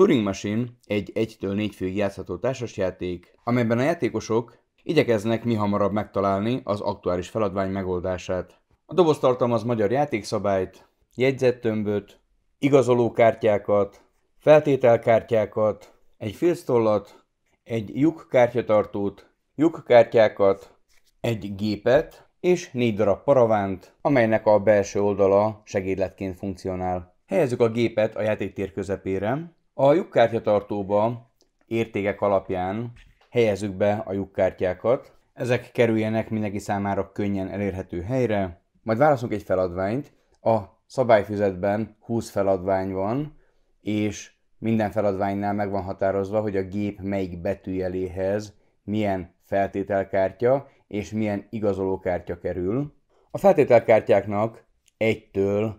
Turing Machine egy 1-től 4 főig játszható társasjáték, amelyben a játékosok igyekeznek mi hamarabb megtalálni az aktuális feladvány megoldását. A doboz tartalmaz magyar játékszabályt, jegyzettömböt, igazolókártyákat, feltételkártyákat, egy filztollat, egy lyuk kártyatartót, lyuk kártyákat, egy gépet és négy darab paravánt, amelynek a belső oldala segédletként funkcionál. Helyezzük a gépet a játéktér közepére, a lyukkártyatartóba értékek alapján helyezzük be a lyukkártyákat, ezek kerüljenek mindenki számára könnyen elérhető helyre, majd válaszunk egy feladványt, a szabályfüzetben 20 feladvány van, és minden feladványnál meg van határozva, hogy a gép melyik betűjeléhez milyen feltételkártya és milyen igazolókártya kerül. A feltételkártyáknak 1-től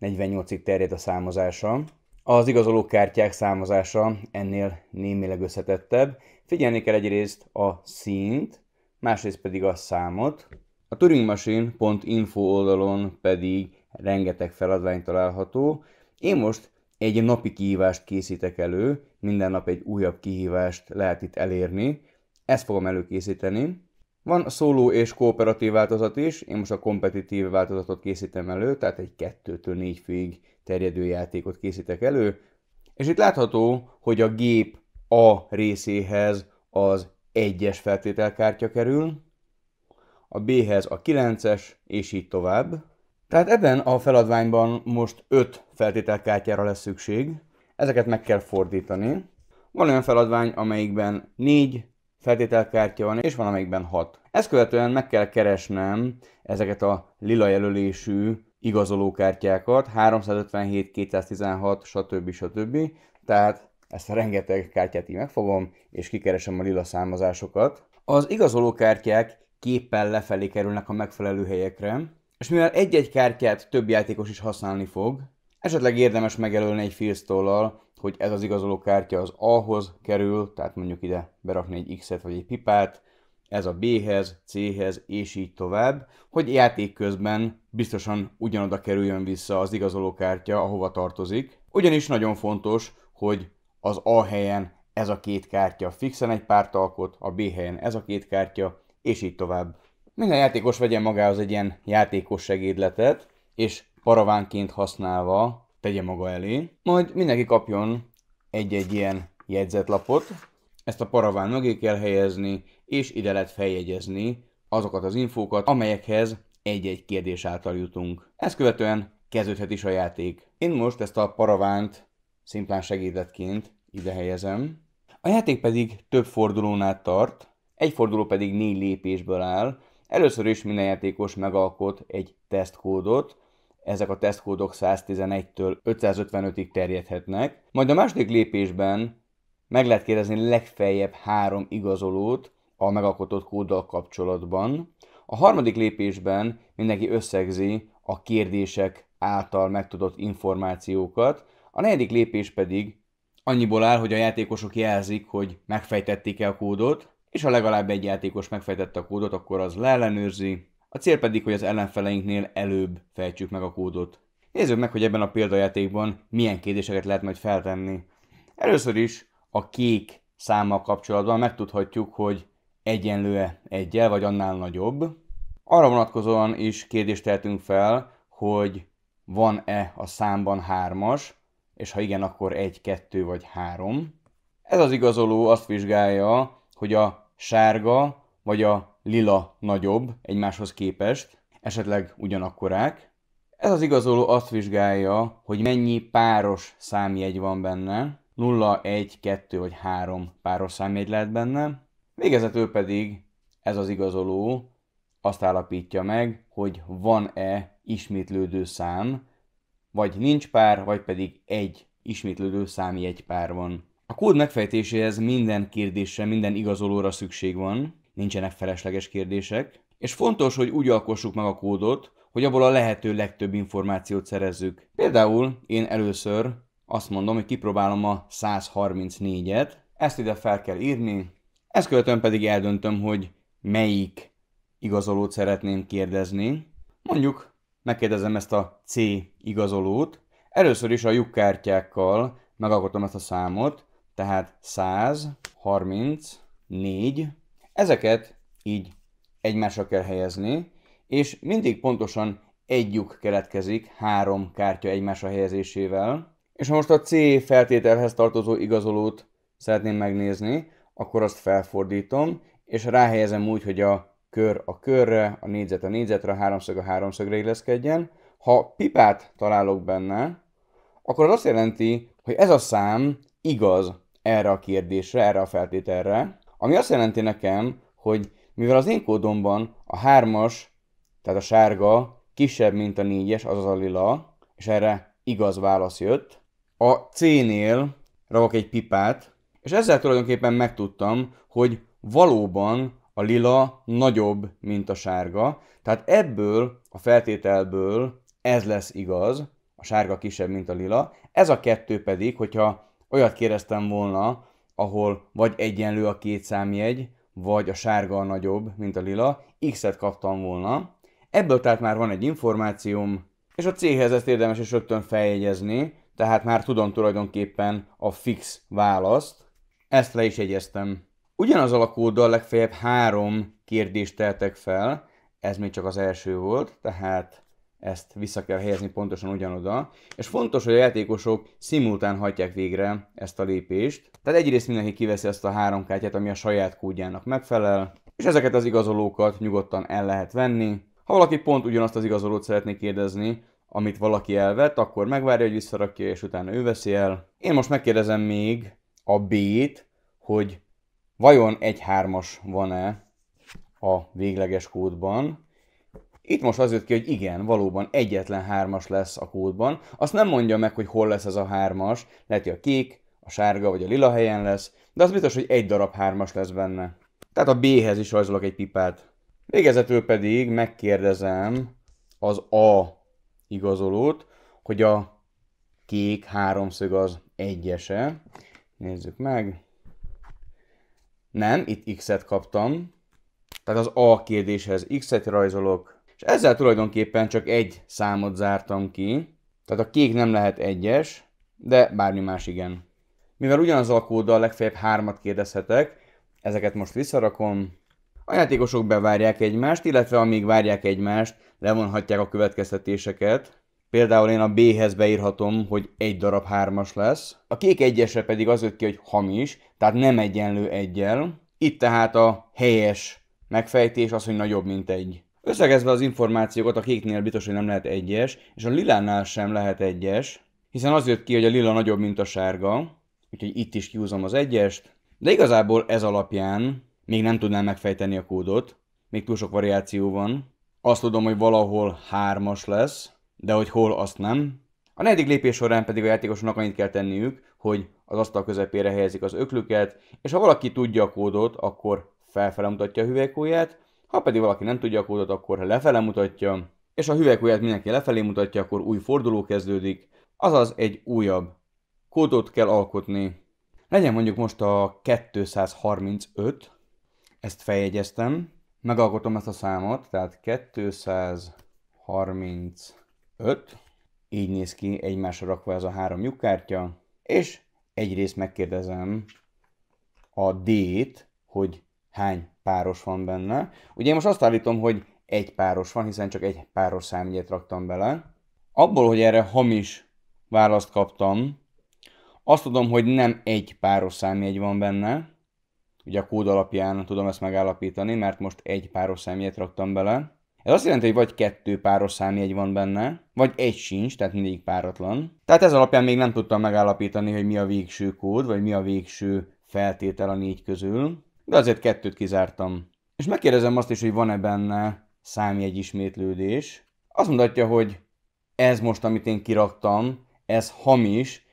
48-ig terjed a számozása. Az igazolókártyák számozása ennél némileg összetettebb. Figyelni kell egyrészt a színt, másrészt pedig a számot. A turingmachine.info oldalon pedig rengeteg feladvány található. Én most egy napi kihívást készítek elő, minden nap egy újabb kihívást lehet itt elérni. Ezt fogom előkészíteni. Van szóló és kooperatív változat is, én most a kompetitív változatot készítem elő, tehát egy 2-től 4 főig terjedő játékot készítek elő, és itt látható, hogy a gép A részéhez az egyes feltételkártya kerül, a B-hez a 9-es, és így tovább. Tehát ebben a feladványban most 5 feltételkártyára lesz szükség, ezeket meg kell fordítani. Van olyan feladvány, amelyikben 4 feltételkártya van, és van, amelyikben 6 ezt követően meg kell keresnem ezeket a lila jelölésű igazolókártyákat, 357, 216, stb. stb. Tehát ezt a rengeteg kártyát így megfogom, és kikeresem a lila számozásokat. Az igazolókártyák képpel lefelé kerülnek a megfelelő helyekre, és mivel egy-egy kártyát több játékos is használni fog, esetleg érdemes megjelölni egy filztollal, hogy ez az igazolókártya az A-hoz kerül, tehát mondjuk ide berakni egy X-et vagy egy pipát, ez a B-hez, C-hez, és így tovább, hogy játék közben biztosan ugyanoda kerüljön vissza az igazolókártya, ahova tartozik. Ugyanis nagyon fontos, hogy az A helyen ez a két kártya fixen egy párt alkot, a B helyen ez a két kártya, és így tovább. Minden játékos vegyen magához egy ilyen játékos segédletet, és paravánként használva tegye maga elé. Majd mindenki kapjon egy-egy ilyen jegyzetlapot, ezt a paraván mögé kell helyezni, és ide lehet feljegyezni azokat az infókat, amelyekhez egy-egy kérdés által jutunk. Ezt követően kezdődhet is a játék. Én most ezt a paravánt szimplán segédetként ide helyezem. A játék pedig több fordulón át tart, egy forduló pedig négy lépésből áll. Először is minden játékos megalkot egy tesztkódot, ezek a tesztkódok 111-től 555-ig terjedhetnek. Majd a második lépésben meg lehet kérdezni legfeljebb három igazolót, a megalkotott kóddal kapcsolatban. A harmadik lépésben mindenki összegzi a kérdések által megtudott információkat, a negyedik lépés pedig annyiból áll, hogy a játékosok jelzik, hogy megfejtették-e a kódot, és ha legalább egy játékos megfejtette a kódot, akkor az leellenőrzi, a cél pedig, hogy az ellenfeleinknél előbb fejtsük meg a kódot. Nézzük meg, hogy ebben a példajátékban milyen kérdéseket lehet majd feltenni. Először is a kék számmal kapcsolatban megtudhatjuk, hogy egyenlő-e egyel, vagy annál nagyobb. Arra vonatkozóan is kérdést tehetünk fel, hogy van-e a számban hármas, és ha igen, akkor egy, kettő vagy három. Ez az igazoló azt vizsgálja, hogy a sárga vagy a lila nagyobb egymáshoz képest, esetleg ugyanakkorák. Ez az igazoló azt vizsgálja, hogy mennyi páros számjegy van benne, 0, 1, 2 vagy 3 páros számjegy lehet benne, Végezetül pedig ez az igazoló azt állapítja meg, hogy van-e ismétlődő szám, vagy nincs pár, vagy pedig egy ismétlődő számi egy pár van. A kód megfejtéséhez minden kérdésre, minden igazolóra szükség van, nincsenek felesleges kérdések, és fontos, hogy úgy alkossuk meg a kódot, hogy abból a lehető legtöbb információt szerezzük. Például én először azt mondom, hogy kipróbálom a 134-et, ezt ide fel kell írni, ezt követően pedig eldöntöm, hogy melyik igazolót szeretném kérdezni. Mondjuk megkérdezem ezt a C igazolót. Először is a lyukkártyákkal megalkotom ezt a számot, tehát 134. Ezeket így egymásra kell helyezni, és mindig pontosan egy lyuk keletkezik három kártya egymásra helyezésével. És ha most a C feltételhez tartozó igazolót szeretném megnézni, akkor azt felfordítom, és ráhelyezem úgy, hogy a kör a körre, a négyzet a négyzetre, a háromszög a háromszögre illeszkedjen. Ha pipát találok benne, akkor az azt jelenti, hogy ez a szám igaz erre a kérdésre, erre a feltételre, ami azt jelenti nekem, hogy mivel az én kódomban a hármas, tehát a sárga kisebb, mint a négyes, azaz a lila, és erre igaz válasz jött, a C-nél rakok egy pipát, és ezzel tulajdonképpen megtudtam, hogy valóban a lila nagyobb, mint a sárga. Tehát ebből a feltételből ez lesz igaz, a sárga kisebb, mint a lila. Ez a kettő pedig, hogyha olyat kérdeztem volna, ahol vagy egyenlő a két számjegy, vagy a sárga a nagyobb, mint a lila, X-et kaptam volna. Ebből tehát már van egy információm, és a céghez ezt érdemes is rögtön feljegyezni, tehát már tudom tulajdonképpen a fix választ, ezt le is jegyeztem. Ugyanaz a kóddal legfeljebb három kérdést teltek fel, ez még csak az első volt, tehát ezt vissza kell helyezni pontosan ugyanoda, és fontos, hogy a játékosok szimultán hajtják végre ezt a lépést, tehát egyrészt mindenki kiveszi ezt a három kártyát, ami a saját kódjának megfelel, és ezeket az igazolókat nyugodtan el lehet venni. Ha valaki pont ugyanazt az igazolót szeretné kérdezni, amit valaki elvett, akkor megvárja, hogy visszarakja, és utána ő veszi el. Én most megkérdezem még a B-t, hogy vajon egy hármas van-e a végleges kódban. Itt most az jött ki, hogy igen, valóban egyetlen hármas lesz a kódban. Azt nem mondja meg, hogy hol lesz ez a hármas. Lehet, hogy a kék, a sárga vagy a lila helyen lesz, de az biztos, hogy egy darab hármas lesz benne. Tehát a B-hez is rajzolok egy pipát. Végezetül pedig megkérdezem az A igazolót, hogy a kék háromszög az egyese. Nézzük meg. Nem, itt X-et kaptam. Tehát az A kérdéshez X-et rajzolok. És ezzel tulajdonképpen csak egy számot zártam ki. Tehát a kék nem lehet egyes, de bármi más igen. Mivel ugyanaz a kóddal legfeljebb hármat kérdezhetek, ezeket most visszarakom. A játékosok bevárják egymást, illetve amíg várják egymást, levonhatják a következtetéseket. Például én a B-hez beírhatom, hogy egy darab hármas lesz. A kék egyesre pedig az jött ki, hogy hamis, tehát nem egyenlő egyel. Itt tehát a helyes megfejtés az, hogy nagyobb, mint egy. Összegezve az információkat a kéknél biztos, hogy nem lehet egyes, és a lilánál sem lehet egyes, hiszen az jött ki, hogy a lila nagyobb, mint a sárga, úgyhogy itt is kiúzom az egyest, de igazából ez alapján még nem tudnám megfejteni a kódot, még túl sok variáció van. Azt tudom, hogy valahol hármas lesz, de hogy hol azt nem. A negyedik lépés során pedig a játékosnak annyit kell tenniük, hogy az asztal közepére helyezik az öklüket, és ha valaki tudja a kódot, akkor felfele mutatja a hüvelykóját, ha pedig valaki nem tudja a kódot, akkor lefele mutatja, és ha a hüvelykóját mindenki lefelé mutatja, akkor új forduló kezdődik, azaz egy újabb kódot kell alkotni. Legyen mondjuk most a 235, ezt feljegyeztem, megalkotom ezt a számot, tehát 235 5. Így néz ki egymásra rakva ez a három lyukkártya, és egyrészt megkérdezem a D-t, hogy hány páros van benne. Ugye én most azt állítom, hogy egy páros van, hiszen csak egy páros számjegyet raktam bele. Abból, hogy erre hamis választ kaptam, azt tudom, hogy nem egy páros számjegy van benne. Ugye a kód alapján tudom ezt megállapítani, mert most egy páros számjegyet raktam bele. Ez azt jelenti, hogy vagy kettő páros számjegy van benne, vagy egy sincs, tehát mindegyik páratlan. Tehát ez alapján még nem tudtam megállapítani, hogy mi a végső kód, vagy mi a végső feltétel a négy közül, de azért kettőt kizártam. És megkérdezem azt is, hogy van-e benne számjegy ismétlődés. Azt mutatja, hogy ez most, amit én kiraktam, ez hamis.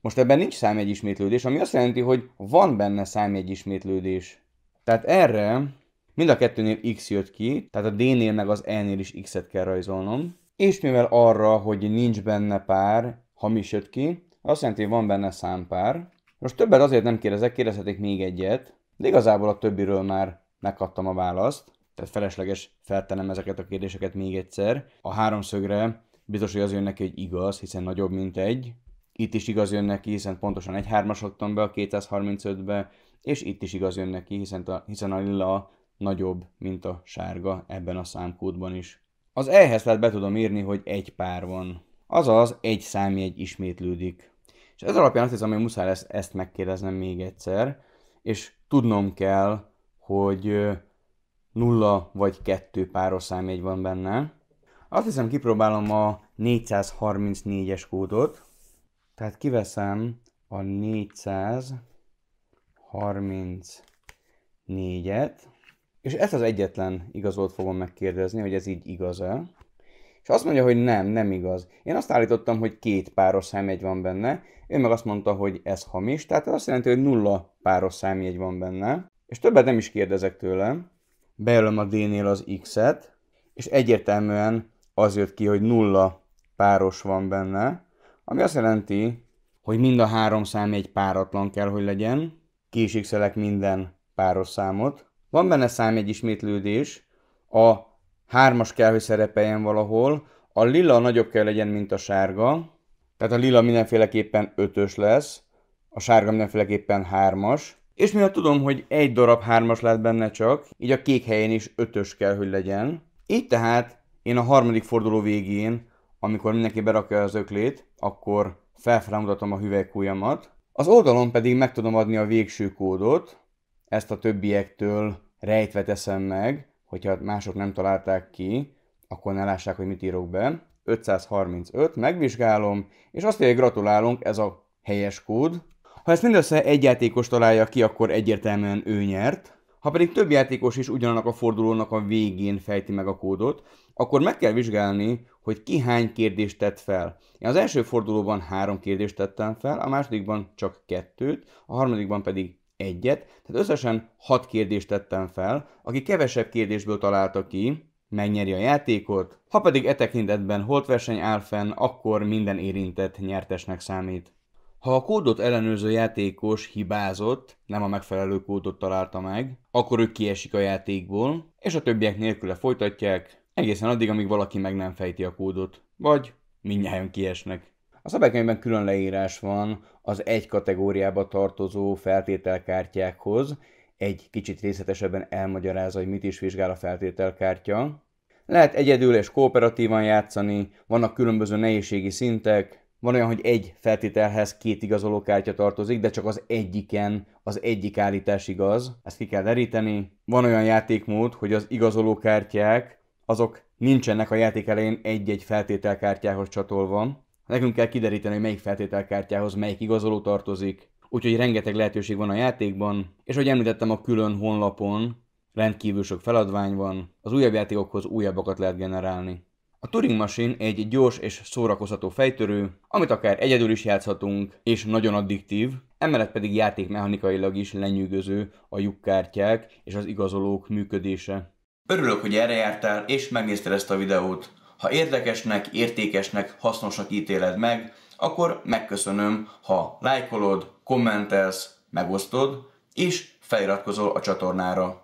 Most ebben nincs számjegy ismétlődés, ami azt jelenti, hogy van benne számjegy ismétlődés. Tehát erre Mind a kettőnél x jött ki, tehát a D-nél meg az E-nél is x-et kell rajzolnom. És mivel arra, hogy nincs benne pár, hamis jött ki, azt jelenti, hogy van benne számpár. Most többet azért nem kérdezek, kérdezhetik még egyet, de igazából a többiről már megkaptam a választ, tehát felesleges feltenem ezeket a kérdéseket még egyszer. A háromszögre biztos, hogy az jön neki, hogy igaz, hiszen nagyobb, mint egy. Itt is igaz jön neki, hiszen pontosan egy hármas be a 235-be, és itt is igaz jön neki, hiszen a, hiszen a lila nagyobb, mint a sárga ebben a számkódban is. Az ehhez lehet be tudom írni, hogy egy pár van. Azaz egy számjegy ismétlődik. És ez alapján azt hiszem, hogy muszáj lesz ezt megkérdeznem még egyszer, és tudnom kell, hogy nulla vagy kettő páros számjegy van benne. Azt hiszem kipróbálom a 434-es kódot, tehát kiveszem a 434-et, és ez az egyetlen igazolt fogom megkérdezni, hogy ez így igaz-e. És azt mondja, hogy nem, nem igaz. Én azt állítottam, hogy két páros számjegy van benne, ő meg azt mondta, hogy ez hamis, tehát ez azt jelenti, hogy nulla páros számjegy van benne. És többet nem is kérdezek tőle. Bejelöm a D-nél az X-et, és egyértelműen az jött ki, hogy nulla páros van benne, ami azt jelenti, hogy mind a három szám egy páratlan kell, hogy legyen, kisíkszelek minden páros számot, van benne szám egy ismétlődés, a hármas kell, hogy szerepeljen valahol, a lila nagyobb kell legyen, mint a sárga, tehát a lila mindenféleképpen ötös lesz, a sárga mindenféleképpen hármas, és mivel tudom, hogy egy darab hármas lett benne csak, így a kék helyén is ötös kell, hogy legyen. Így tehát én a harmadik forduló végén, amikor mindenki berakja az öklét, akkor felfelmutatom a hüvelykújamat, az oldalon pedig meg tudom adni a végső kódot, ezt a többiektől rejtve teszem meg, hogyha mások nem találták ki, akkor ne lássák, hogy mit írok be. 535, megvizsgálom, és azt írja, gratulálunk, ez a helyes kód. Ha ezt mindössze egy játékos találja ki, akkor egyértelműen ő nyert. Ha pedig több játékos is ugyanannak a fordulónak a végén fejti meg a kódot, akkor meg kell vizsgálni, hogy ki hány kérdést tett fel. Én az első fordulóban három kérdést tettem fel, a másodikban csak kettőt, a harmadikban pedig egyet, tehát összesen hat kérdést tettem fel, aki kevesebb kérdésből találta ki, megnyeri a játékot, ha pedig e tekintetben verseny áll fenn, akkor minden érintett nyertesnek számít. Ha a kódot ellenőrző játékos hibázott, nem a megfelelő kódot találta meg, akkor ő kiesik a játékból, és a többiek nélküle folytatják, egészen addig, amíg valaki meg nem fejti a kódot, vagy mindjárt kiesnek. A szabálykönyvben külön leírás van az egy kategóriába tartozó feltételkártyákhoz, egy kicsit részletesebben elmagyarázza, hogy mit is vizsgál a feltételkártya. Lehet egyedül és kooperatívan játszani, vannak különböző nehézségi szintek, van olyan, hogy egy feltételhez két igazolókártya tartozik, de csak az egyiken az egyik állítás igaz, ezt ki kell deríteni. Van olyan játékmód, hogy az igazolókártyák azok nincsenek a játék elején egy-egy feltételkártyához csatolva, Nekünk kell kideríteni, hogy melyik feltételkártyához melyik igazoló tartozik, úgyhogy rengeteg lehetőség van a játékban, és ahogy említettem a külön honlapon, rendkívül sok feladvány van, az újabb játékokhoz újabbakat lehet generálni. A Turing Machine egy gyors és szórakoztató fejtörő, amit akár egyedül is játszhatunk, és nagyon addiktív, emellett pedig játékmechanikailag is lenyűgöző a lyukkártyák és az igazolók működése. Örülök, hogy erre jártál és megnézted ezt a videót. Ha érdekesnek, értékesnek, hasznosnak ítéled meg, akkor megköszönöm, ha lájkolod, kommentelsz, megosztod, és feliratkozol a csatornára.